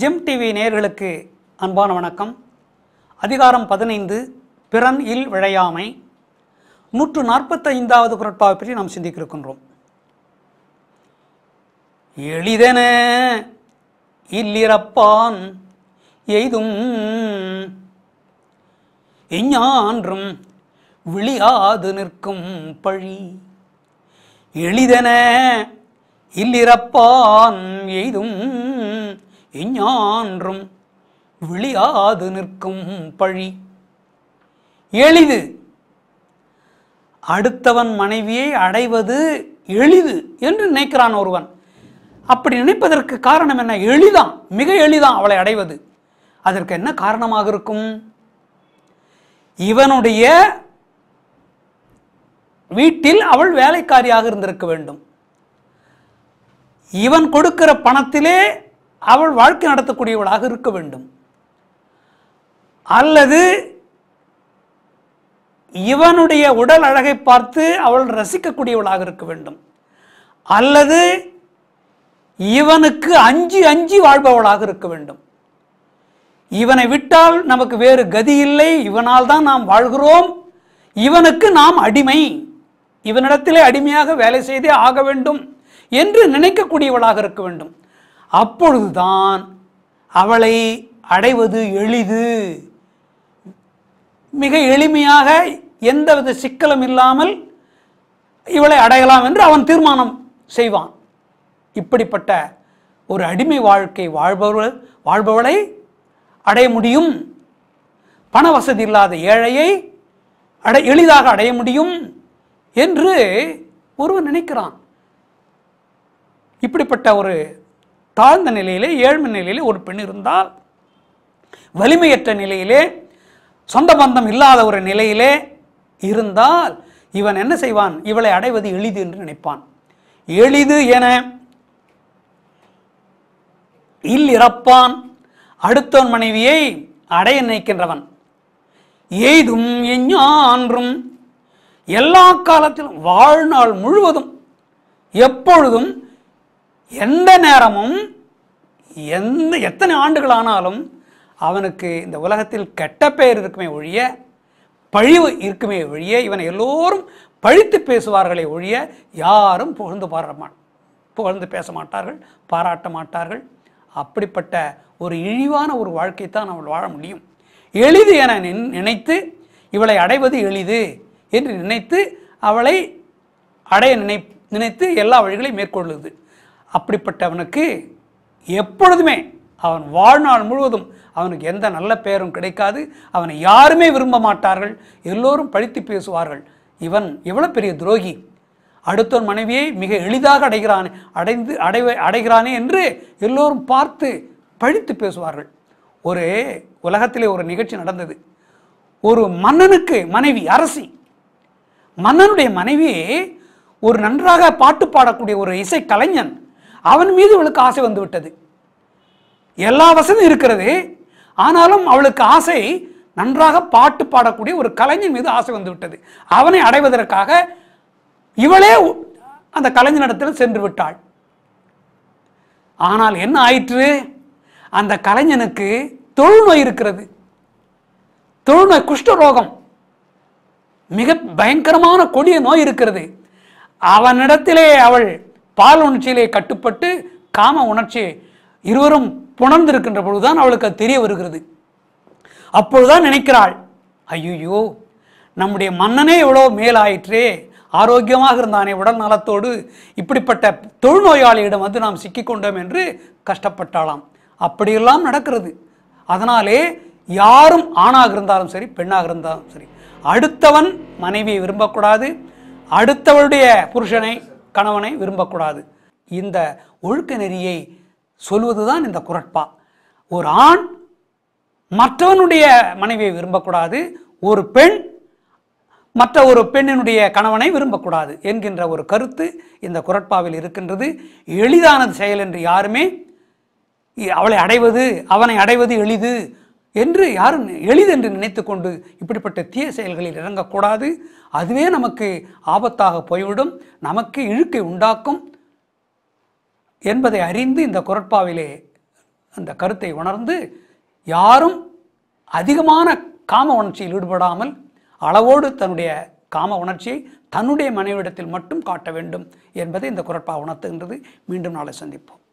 gym TV நேர்களுக்கு அன்பான வணக்கம் அதிகாரம் பதினைந்து பிறன் இல் விழையாமை நூற்று நாற்பத்தைந்தாவது குரட்பாவை பற்றி நாம் சிந்திக்க இருக்கின்றோம் எளிதன இல்லிறப்பான் எய்தும் எஞ்ஞான்றும் விழியாது நிற்கும் பழி எளிதன இல்லிறப்பான் எய்தும் இஞ்ஞான்றும் விழியாது நிற்கும் பழி எளிது அடுத்தவன் மனைவியை அடைவது எளிது என்று நினைக்கிறான் ஒருவன் அப்படி நினைப்பதற்கு காரணம் என்ன எளிதான் மிக எளிதான் அவளை அடைவது அதற்கு என்ன காரணமாக இருக்கும் இவனுடைய வீட்டில் அவள் வேலைக்காரியாக இருந்திருக்க வேண்டும் இவன் கொடுக்கிற பணத்திலே அவள் வாழ்க்கை நடத்தக்கூடியவளாக இருக்க வேண்டும் அல்லது இவனுடைய உடல் அழகை பார்த்து அவள் ரசிக்கக்கூடியவளாக இருக்க வேண்டும் அல்லது இவனுக்கு அஞ்சு அஞ்சு வாழ்பவளாக இருக்க வேண்டும் இவனை விட்டால் நமக்கு வேறு கதி இல்லை இவனால் தான் நாம் வாழ்கிறோம் இவனுக்கு நாம் அடிமை இவனிடத்திலே அடிமையாக வேலை செய்தே ஆக வேண்டும் என்று நினைக்கக்கூடியவளாக இருக்க வேண்டும் அப்பொழுதுதான் அவளை அடைவது எளிது மிக எளிமையாக எந்தவித சிக்கலும் இல்லாமல் இவளை அடையலாம் என்று அவன் தீர்மானம் செய்வான் இப்படிப்பட்ட ஒரு அடிமை வாழ்க்கை வாழ்பவள் வாழ்பவளை அடைய முடியும் பண வசதி இல்லாத ஏழையை அடை எளிதாக அடைய முடியும் என்று ஒருவன் நினைக்கிறான் இப்படிப்பட்ட ஒரு தாழ்ந்த நிலையிலே ஏழ்மை நிலையிலே ஒரு பெண் இருந்தால் வலிமையற்ற நிலையிலே சொந்த பந்தம் இல்லாத ஒரு நிலையிலே இருந்தால் இவன் என்ன செய்வான் இவளை அடைவது எளிது என்று நினைப்பான் எளிது என இல் இறப்பான் அடுத்தவன் மனைவியை அடைய நினைக்கின்றவன் எய்தும் எஞ்ஞான்றும் எல்லா காலத்திலும் வாழ்நாள் முழுவதும் எப்பொழுதும் எந்த நேரமும் எந்த எத்தனை ஆண்டுகள் ஆனாலும் அவனுக்கு இந்த உலகத்தில் கெட்ட பெயர் இருக்குமே ஒழிய பழிவு இருக்குமே ஒழிய இவனை எல்லோரும் பழித்து பேசுவார்களே ஒழிய யாரும் புகழ்ந்து பாராட்ட புகழ்ந்து பேச மாட்டார்கள் பாராட்ட மாட்டார்கள் அப்படிப்பட்ட ஒரு இழிவான ஒரு வாழ்க்கை தான் அவள் வாழ முடியும் எளிது என நினைத்து இவளை அடைவது எளிது என்று நினைத்து அவளை அடைய நினை நினைத்து எல்லா வழிகளையும் மேற்கொள்ளுது அப்படிப்பட்டவனுக்கு எப்பொழுதுமே அவன் வாழ்நாள் முழுவதும் அவனுக்கு எந்த நல்ல பெயரும் கிடைக்காது அவனை யாருமே விரும்ப மாட்டார்கள் எல்லோரும் பழித்து பேசுவார்கள் இவன் எவ்வளோ பெரிய துரோகி அடுத்தவன் மனைவியை மிக எளிதாக அடைகிறான் அடைந்து அடைவ அடைகிறானே என்று எல்லோரும் பார்த்து பழித்து பேசுவார்கள் ஒரு உலகத்திலே ஒரு நிகழ்ச்சி நடந்தது ஒரு மன்னனுக்கு மனைவி அரசி மன்னனுடைய மனைவி ஒரு நன்றாக பாட்டு பாடக்கூடிய ஒரு இசை கலைஞன் அவன் மீது இவளுக்கு ஆசை வந்துவிட்டது எல்லா வசதியும் இருக்கிறது ஆனாலும் அவளுக்கு ஆசை நன்றாக பாட்டு பாடக்கூடிய ஒரு கலைஞன் மீது ஆசை வந்து விட்டது அவனை அடைவதற்காக இவளே அந்த கலைஞனிடத்தில் சென்று விட்டாள் ஆனால் என்ன ஆயிற்று அந்த கலைஞனுக்கு தொழுநோய் இருக்கிறது தொழுநோய் குஷ்டரோகம் மிக பயங்கரமான கொடிய நோய் இருக்கிறது அவனிடத்திலே அவள் பால் உணர்ச்சியிலே கட்டுப்பட்டு காம உணர்ச்சி இருவரும் புணர்ந்திருக்கின்ற பொழுதுதான் அவளுக்கு அது தெரிய வருகிறது அப்பொழுதுதான் நினைக்கிறாள் ஐயோ நம்முடைய மன்னனே எவ்வளோ மேலாயிற்றே ஆரோக்கியமாக இருந்தானே உடல் நலத்தோடு இப்படிப்பட்ட தொழுநோயாளியிடம் வந்து நாம் சிக்கிக்கொண்டோம் என்று கஷ்டப்பட்டாலாம் அப்படியெல்லாம் நடக்கிறது அதனாலே யாரும் ஆணாக இருந்தாலும் சரி பெண்ணாக இருந்தாலும் சரி அடுத்தவன் மனைவியை விரும்பக்கூடாது அடுத்தவளுடைய புருஷனை கணவனை விரும்பக்கூடாது இந்த ஒழுக்க நெறியை சொல்வதுதான் இந்த குரட்பா ஒரு ஆண் மற்றவனுடைய மனைவியை விரும்பக்கூடாது ஒரு பெண் மற்ற ஒரு பெண்ணினுடைய கணவனை விரும்பக்கூடாது என்கின்ற ஒரு கருத்து இந்த குரட்பாவில் இருக்கின்றது எளிதானது செயல் என்று யாருமே அவளை அடைவது அவனை அடைவது எளிது என்று யாரும் எளிதென்று நினைத்து கொண்டு இப்படிப்பட்ட தீய செயல்களில் இறங்கக்கூடாது அதுவே நமக்கு ஆபத்தாக போய்விடும் நமக்கு இழுக்கை உண்டாக்கும் என்பதை அறிந்து இந்த குரட்பாவிலே அந்த கருத்தை உணர்ந்து யாரும் அதிகமான காம உணர்ச்சியில் ஈடுபடாமல் அளவோடு தன்னுடைய காம உணர்ச்சியை தன்னுடைய மனைவிடத்தில் மட்டும் காட்ட வேண்டும் என்பதை இந்த குரட்பா உணர்த்துகின்றது மீண்டும் நாளை சந்திப்போம்